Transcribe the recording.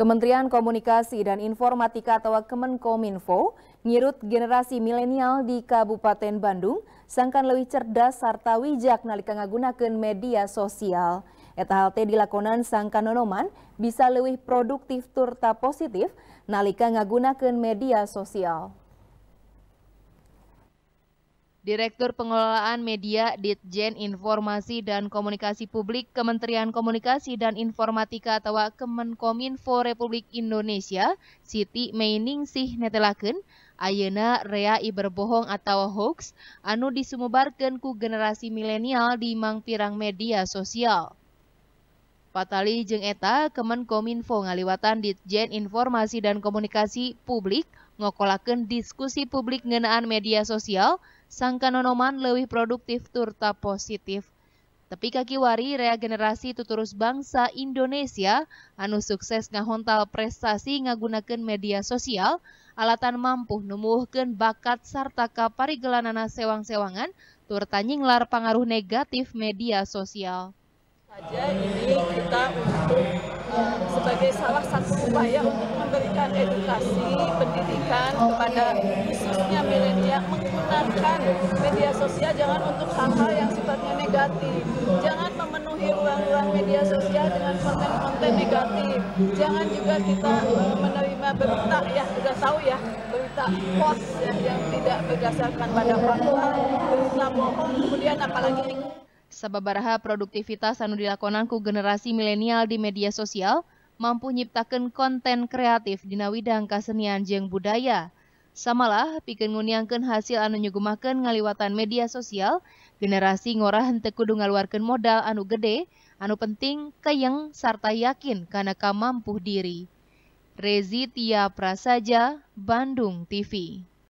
Kementerian Komunikasi dan Informatika atau Kemenkominfo nyirut generasi milenial di Kabupaten Bandung sangkan lebih cerdas serta wijak nalika ngagunakeun media sosial. Eta teh dilakonan sangkan nonoman bisa lebih produktif turta positif nalika ngagunakeun media sosial. Direktur Pengelolaan Media Ditjen Informasi dan Komunikasi Publik Kementerian Komunikasi dan Informatika atau Kemenkominfo Republik Indonesia, Siti Meiningsih Netelaken, Ayena rea iberbohong atau hoax anu disumebarkeun ku generasi milenial di mangpirang media sosial. Patali Jengeta Kemenkominfo ngaliwatan Ditjen Informasi dan Komunikasi Publik ngokolaken diskusi publik ngenaan media sosial sangka nonoman lebih produktif turta positif. Tapi kaki wari rea generasi tuturus bangsa Indonesia anu sukses ngahontal prestasi ngagunakan media sosial alatan mampu numbuhkan bakat sarta kaparigelanana sewang-sewangan turta nyinglar pengaruh negatif media sosial. Saja ini kita untuk sebagai salah satu upaya untuk memberikan edukasi, pendidikan kepada khususnya milenial menggunakan media sosial jangan untuk hal-hal yang sifatnya negatif. Jangan memenuhi ruang-ruang media sosial dengan konten-konten negatif. Jangan juga kita eh, menerima berita ya, sudah tahu ya, berita hoax ya, yang tidak berdasarkan pada fakta, berita bohong, kemudian apalagi Sababaraha produktivitas anu dilakonan ku generasi milenial di media sosial mampu nyiptakan konten kreatif dina widang kesenian jeng budaya. Samalah pikir nguniangkeun hasil anu makan ngaliwatan media sosial, generasi ngorah henteu kudu modal anu gede, anu penting kayeng sarta yakin karena kamampuh diri. Rezi Tia Prasaja, Bandung TV.